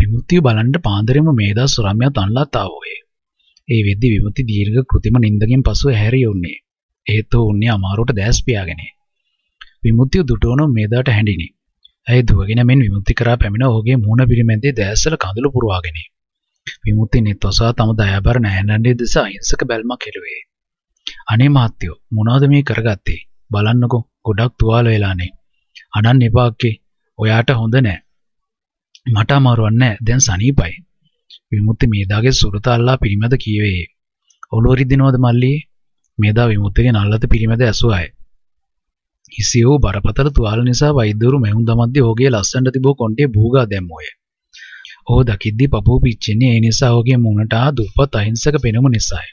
විමුක්තිය බලන්න පාන්දරෙම මේදා සුරම්යා තන්ලා තාවෝයේ. ඒ වෙද්දි විමුක්ති දීර්ඝ કૃතිම නින්දගෙන් පසුව හැරි යන්නේ. ඒත් ඔහු උන්නේ අමාරුවට දැස් පියාගෙන. විමුක්තිය දුටුවන මේදාට හැඬිනි. ඇය දුවගෙන මෙන් විමුක්ති කරා පැමිණ ඔහුගේ මූණ පිරිමැද්දේ දැස්සල කඳුළු පුරවාගෙන. විමුක්ති නිත්වසා තම දයාබර නැහැනන්නේ දෙස අහිංසක බැල්මක් හෙළුවේ. අනේ මහත්තයෝ මොනවද මේ කරගත්තේ? බලන්නකෝ ගොඩක් තුවාල වෙලානේ. අනන් එපාක්කේ. ඔයාට හොඳ නෑ. මට අමාරුවක් නැහැ. දැන් සනීපයි. විමුක්ති මේදාගේ සුරතල්ලා පිළිමද කියවේ. ඔළුව රිදිනවද මල්ලි? මේදා විමුක්තිගේ නල්ලත පිළිමද ඇසුවායි. හිසේ වූ බරපතල තුවාල නිසා වෛද්‍යවරු මෙහුම් දමද්දී ඔහුගේ ලස්සනට තිබූ කොණ්ඩේ බූගා දැම්මෝය. ඔහු දකිද්දී පපුව පිච්චෙන්නේ ඒ නිසා ඔහුගේ මුණට ආ දුප්පත් අහිංසක පෙනුම නිසායි.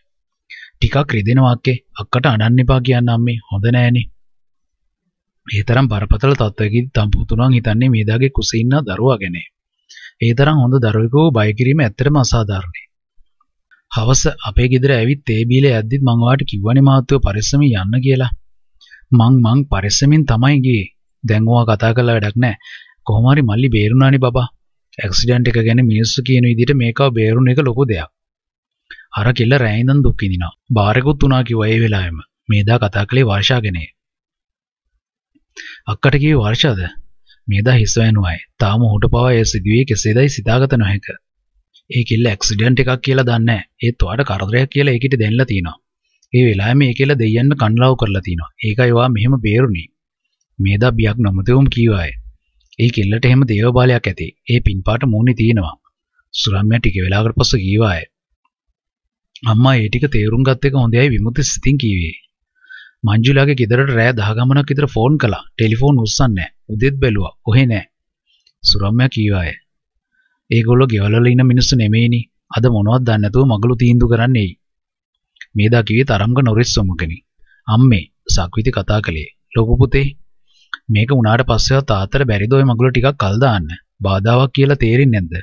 ටිකක් රිදෙනවා අක්කේ. අක්කට අඬන්න එපා කියන්න අම්මේ. හොඳ නෑනේ. ඒ තරම් බරපතල තත්ත්වයකදී තම්පුතුණන් හිතන්නේ මේදාගේ කුසේ ඉන්න දරුවා ගැනයි. ඒ තරම් හොඳ දරුවෙකව බය කිරීම ඇත්තටම අසාධාරණයි. හවස අපේ ගෙදර ඇවිත් තේ බීලා යද්දිත් මම ඔයාට කිව්වනේ මහත්තයෝ පරිස්සමෙන් යන්න කියලා. මං මං පරිස්සමෙන් තමයි ගියේ. දැන් ඔයා කතා කරලා වැඩක් නැහැ. කොහොම හරි මල්ලි බේරුණානේ බබා. ඇක්සිඩන්ට් එක ගැන මිනිස්සු කියන විදිහට මේකව බේරුණ එක ලොකු දෙයක්. අර කෙල්ල රෑ ඉඳන් දුක් විඳිනවා. බාරෙකුත් උනා කිව්වා ඒ වෙලාවෙම. මේදා කතා කළේ වර්ෂා ගැනයි. අක්කට කිව්වේ වර්ෂාද? මේදා හිස් වැනුවයි. තාම ඔහුට පවා ඒ සිදුවේ කෙසේදයි සිතාගත නොහැක. ඒ කිල්ල ඇක්සිඩන්ට් එකක් කියලා දන්නේ නැහැ. ඒත් ඔයාට කරදරයක් කියලා ඒකිට දෙන්නලා තියෙනවා. ඒ වෙලාවෙම ඒ කියලා දෙයයන්ව කන්ලව් කරලා තියෙනවා. ඒකයි වා මෙහෙම බේරුණේ. මේදා බියක් නොමතවුම් කීවාය. ඒ කිල්ලට එහෙම දේව බාලයක් ඇති. ඒ පින්පාට මූණේ තියෙනවා. සුරම්යා ටික වෙලාවකට පස්සේ කීවාය. අම්මා ඒ ටික තේරුම් ගත් එක හොඳයි විමුක්ති සිතින් කීවේ. මංජුලාගේ ගෙදරට රෑ 10 ගමනක් විතර ෆෝන් කළා. ටෙලිෆෝන් උස්සන්නේ නැහැ. උදෙත් බැලුවා. කොහෙ නැහැ. සුරම්මයා කීවාය. ඒගොල්ලෝ ගෙවල් වල ඉන්න මිනිස්සු නෙමෙයිනි. අද මොනවද දන්නේ නැතුව මගලු තීන්දුව කරන්නේ එයි. මේ දා කිව්වේ තරම්ග නොරිස් සොමුකෙනි. අම්මේ සක්විති කතා කළේ. ලොකු පුතේ මේක උනාට පස්සේ තාත්තට බැරිද ওই මගුල ටිකක් කල් දාන්න? බාධාවක් කියලා තේරෙන්නේ නැද්ද?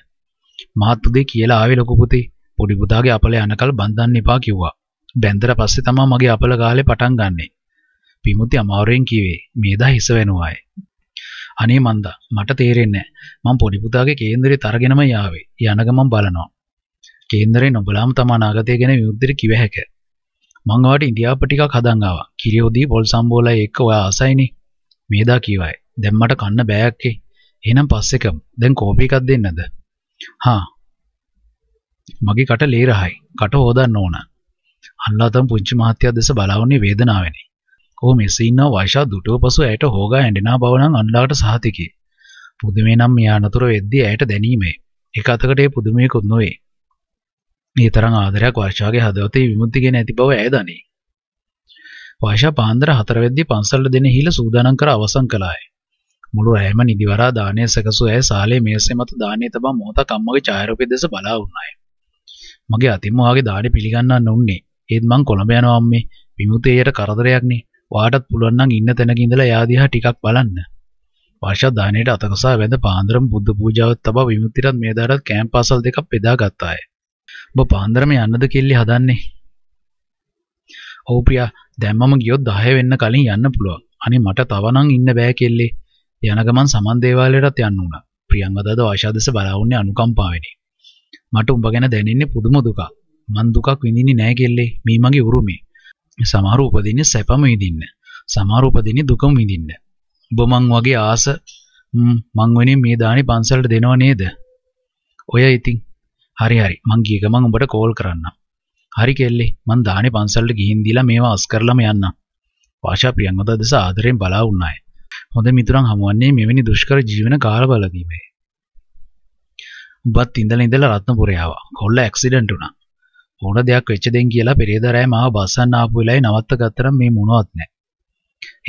මහත් උදේ කියලා ආවේ ලොකු පුතේ. පොඩි පුතාගේ අපල යනකල් බඳින්න එපා කිව්වා. බැන්දර පස්සේ තමයි මගේ අපල ගාලේ පටන් ගන්නෙ. පිමුති අමාරුවෙන් කිව්වේ. මේ දා හිස වෙනවායි. අනේ මන්දා මට තේරෙන්නේ නැහැ. මං පොඩි පුතාගේ කේන්දරේ තරගෙනම යාවේ. යන ගමන් බලනවා. කේන්දරේ නොබලාම තම අනාගතය ගැන විමුක්තිය කිව හැක. මං වාට ඉන්දියාප ටිකක් හදන් ආවා. කිරියෝදී පොල් සම්බෝලයි එක්ක ඔයා ආසයිනේ. මේදා කීවයි. දැන් මට කන්න බෑක්කේ. එහෙනම් පස්සෙකම. දැන් කෝපි එකක් දෙන්නද? හා. මගේ කට ලේ රහයි. කට හොදන්න ඕන. අන්නාතම් පුංචි මහත්තයා දැස බලාවන්නේ වේදනාවෙනි. හෝ මෙසේ ඉන්නා වයිෂා දුටුව පසු ඇයට හෝගා ඇඬෙනා බව නම් අනුලාට සහතිකි. පුදුමේ නම් මේ අනතුර වෙද්දී ඇයට දැනීමේ එක අතකට ඒ පුදුමයකුත් නොවේ. මේ තරම් ආදරයක් වර්ෂාගේ හදවතේ විමුක්ති ගැන ඇති බව ඇය දනී. වර්ෂා පාන්දර හතර වෙද්දී පන්සලට දෙන හිල සූදානම් කර අවසන් කළාය. මුළු රැයම නිදිවරා දාණය සැකසූ ඇය සාලේ මේසේ මත දාණය තබා මොහොතක් අම්මගේ ඡායාරූපය දෙස බලා වුණාය. මගේ අතින් ඔයාගේ දාඩි පිළිගන්නන්න උන්නේ. ඒත් මං කොළඹ යනවා අම්මේ. විමුක්තියට කරදරයක්නේ. වාටත් පුළුවන් නම් ඉන්න තැනක ඉඳලා එයා දිහා ටිකක් බලන්න. වර්ෂා දානෙට අතකසා වැඳ පාන්දරම බුද්ධ පූජාවත් තබා විමුක්තිරත් මේ දාරත් කැම්පාසල් දෙකක් බෙදා ගත්තාය. ඔබ පාන්දරම යන්නද කිල්ලි හදන්නේ? ඔව් ප්‍රියා දැන් මම ගියොත් 10 වෙන්න කලින් යන්න පුළුවන්. අනේ මට තවනම් ඉන්න බෑ කිල්ලි. යන ගමන් සමන් දේවාලයටත් යන්න උනා. ප්‍රියංගදාද ආශාදස බලාවුන්නේ අනුකම්පාවෙනි. මට උඹ ගැන දැනෙන්නේ පුදුම දුකක්. මං දුකක් විඳින්නේ නෑ කෙල්ලේ. මේ මගේ උරුමේ. සමහර උපදින්නේ සැපම විඳින්න. සමහර උපදින්නේ දුකම විඳින්න. ඔබ මං වගේ ආස මං වෙනින් මේ දානි පන්සලට දෙනව නේද? ඔය ඉතින් හරි හරි මං ගිය ගමන් උඹට කෝල් කරන්නම්. හරි කෙල්ලේ මං දානි පන්සලට ගිහින් දීලා මේවා අස් කරලම යන්නම්. වාෂා ප්‍රියංගදා දෙස ආදරෙන් බලා වුණාය. හොඳ මිතුරන් හමුවන්නේ මෙවැනි දුෂ්කර ජීවන කාලවලදීමයි. උඹත් ඉඳලා ඉඳලා රත්නපුරේ ආවා. කොල්ල ඇක්සිඩන්ට් වුණා. ඕන දෙයක් වෙච්ච දෙන් කියලා පෙරේදරෑ මාව බස්සන්න ආපු වෙලාවේ නවත්ත ගත්තරම් මේ මොනවත් නැහැ.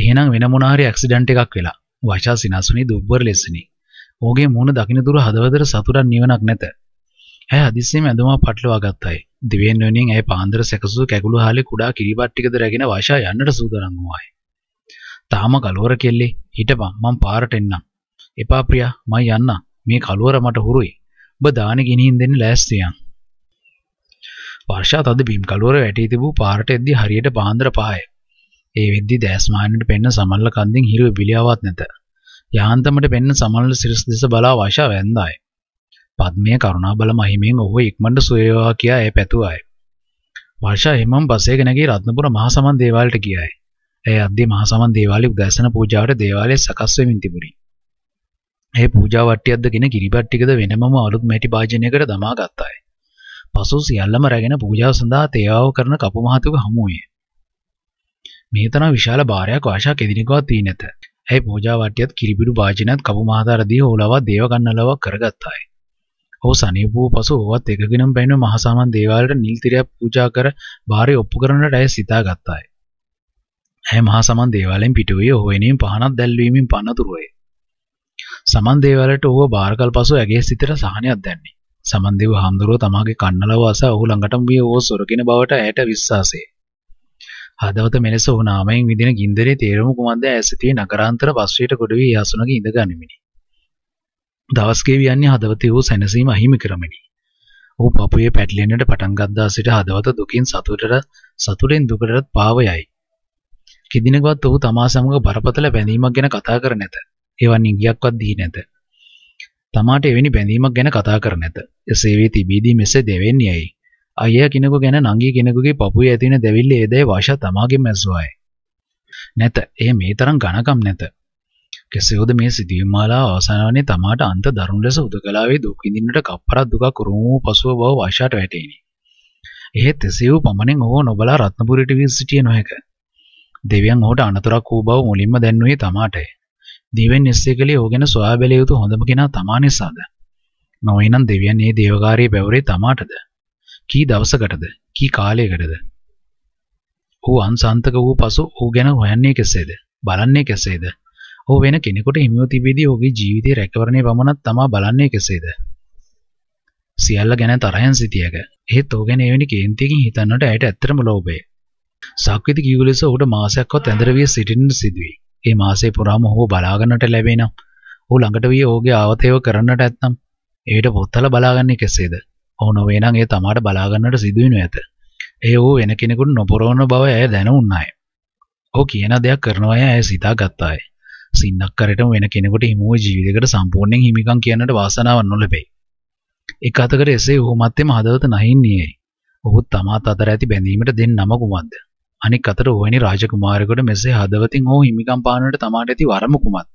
එහෙනම් වෙන මොන හරි ඇක්සිඩන්ට් එකක් වෙලා වයිෂා සිනාසුනි දුබ්බර ලෙසිනි. ඕගේ මූණ දකින්න දුර හදවතට සතුටක් නිවනක් නැත. ඇය හදිස්සියෙම ඇඳුම පටලවා ගත්තයි. දිවෙන් වෙනින් ඇය පාන්දර සැකසූ කැකුළු හාලේ කුඩා කිරිබත් ටිකද රැගෙන වයිෂා යන්නට සූදානම් වුණායි. තාම කලවර කෙල්ලේ හිටපන් මං පාරට එන්නම්. එපා ප්‍රියා මම යන්න. මේ කලවර මට හුරුයි. ඔබ දානෙ ගිනින් දෙන්න ලෑස්තියන්. වර්ෂා තද බිම් කලුවර වැටී තිබූ පාරට එද්දී හරියට පාන්දර පහය. ඒ වෙද්දී දැස්මානිට පෙන්න සමල්ල කන්දෙන් හිරු බිලියාවක් නැත. යාන්තමට පෙන්න සමල්ල සිරස් දෙස බලා වර්ෂා වැන්දායි. පද්මය කරුණාබල මහිමෙන් ඔහු ඉක්මනට සුවේවා කියා ඒ පැතුවායි. වර්ෂා හිමම් බස් එක නැගී රත්නපුර මහ සමන් දේවාලයට ගියායි. ඒ අද්දී මහ සමන් දේවාලයේ උදෑසන පූජාවට දේවාලයේ සකස් වෙමින් තිබුණි. ඒ පූජා වට්ටියක්ද ගෙන කිරිබට්ටිකද වෙනමම අලුත් මැටි භාජනයකට දමා ගත්තාය. පසු සියල්ලම රැගෙන පූජාව සඳහා තේවාව කරන කපු මහතුක හමු වුයේ. මේ තරම් විශාල භාරයක් වාශා කෙදිනකවත් වී නැත. ඇයි පූජා වට්ටියත් කිරිබිඩු භාජනයත් කපු මහතාරදී ඕලාවක් දේව ගන්නලාවක් කරගත්තාය. ඔහු සනීප වූ පසු ඔවත් එකගෙනම පැන මහ සමන් දේවාලයට නිල් තිරයක් පූජා කර භාරය ඔප්පු කරන්නට ඇය සිතාගත්තාය. ඇය මහ සමන් දේවාලයෙන් පිටු වී ඔහු වෙනුවෙන් පහනක් දැල්වීමෙන් පනතුරුවේ. සමන් දේවාලයට ඔහුව බාරකල් පසු ඇගේ සිතට සහනයක් දැන්නේ. සමන්දේව හාමුදුරුව තමාගේ කන්නලවාස ඔහු ළඟටම විය ඕ සොරකින බවට ඇයට විශ්වාසය. හදවත මෙලෙස ඔහු නාමයෙන් විඳින ගින්දරේ තේරුම කුමක්ද ඇසිතේ නගරාන්තර පස්වියට ගොඩ වී යාසුණගේ ඉඳ ගනිමිනි. දවස් ගෙවියන්නේ හදවතේ වූ සැනසීම අහිමි කරමිනි. ඔහු පපුවේ පැටලෙන්නට පටන් ගත්තා සිට හදවත දුකින් සතුටට සතුටෙන් දුකටත් පාවයයි. කිදිනකවත් ඔහු තමා සමග බරපතල බැඳීමක් ගැන කතා කර නැත. ඒවන් ඉඟියක්වත් දී නැත. තමාට එවැනි බැඳීමක් ගැන කතා කර නැත. එසේවී තිබීදී මෙසේ දෙවෙන්නේයි. අයියා කෙනෙකු ගැන නංගී කෙනෙකුගේ පපුවේ ඇතිවන දැවිල්ල ඒ දේ වාෂා තමාගෙම ඇසුවායි. නැත, එය මේ තරම් ඝනකම් නැත. කෙසේවද මේ සිදුවීම් මාලාව අවසන් වන්නේ තමාට අන්ත දරුණු ලෙස උදකලාවේ දුක් විඳින්නට කප්පරක් දුකක් උරුම වූ පසුව බව වාෂාට වැටහිණි. එහෙත් එසේ වූ පමණින් ඔහු නොබලා රත්නපුරයට වී සිටිය නොහැක. දෙවියන් ඔහුට අනතුරක් වූ බව මුලින්ම දැන්නුවේ තමාටය. දිවෙන් එසේ කලේ ඔහු ගැන සොයා බැලිය යුතු හොඳම කෙනා තමා නිසාද? නොවේනම් දෙවියන් මේ දේවකාරී පැවරේ තමාටද? කී දවසකටද? කී කාලයකටද? ඌ අන්සාන්තක වූ පසු ඌ ගැන හොයන්නේ කෙසේද? බලන්නේ කෙසේද? ඌ වෙන කෙනෙකුට හිමිව තිබීදී ඌගේ ජීවිතයේ රැකවරණය පමණක් තමා බලන්නේ කෙසේද? සියල්ල ගැන තරහෙන් සිටියක. එහෙත් ඌ ගැන එවැනි කේන්තියකින් හිතන්නට ඇයට ඇත්තටම ලෝභය. සක්විති කිව්ව ලෙස ඌට මාසයක්වත් ඇඳර විය සිටින්න සිදුවේ. ඒ මාසේ පුරාම ඔහු බලාගන්නට ලැබේ නම් ඔහු ළඟට වී ඔහුගේ ආවතේව කරන්නට ඇත්නම් ඒට පොත්තල බලාගන්නේ කෙසේද ඔහු නොවේනම් ඒ තමාට බලාගන්නට සිදුවෙනු ඇත. ඒ වූ වෙන කෙනෙකුට නොපොරවන බව ඇය දැනුන්නාය. ඔහු කියන දෙයක් කරනවා ඇය සිතා ගත්තාය. සින්නක්කරටම වෙන කෙනෙකුට හිමුව ජීවිතයකට සම්පූර්ණයෙන් හිමිකම් කියන්නට වාසනාවක් නොලැබේ. එක් අතකට එසේ ඔහු මැත්තේම හදවත නැහින්නේයි. ඔහු තමාත් අතර ඇති බැඳීමට දෙන්න නම කුමක්ද? අනික් අතට ඔවැනි රාජකුමාරයෙකුට මෙසේ හදවතින් ඔහු හිමිකම් පානට තමාට ඇති වරම කුමක්ද?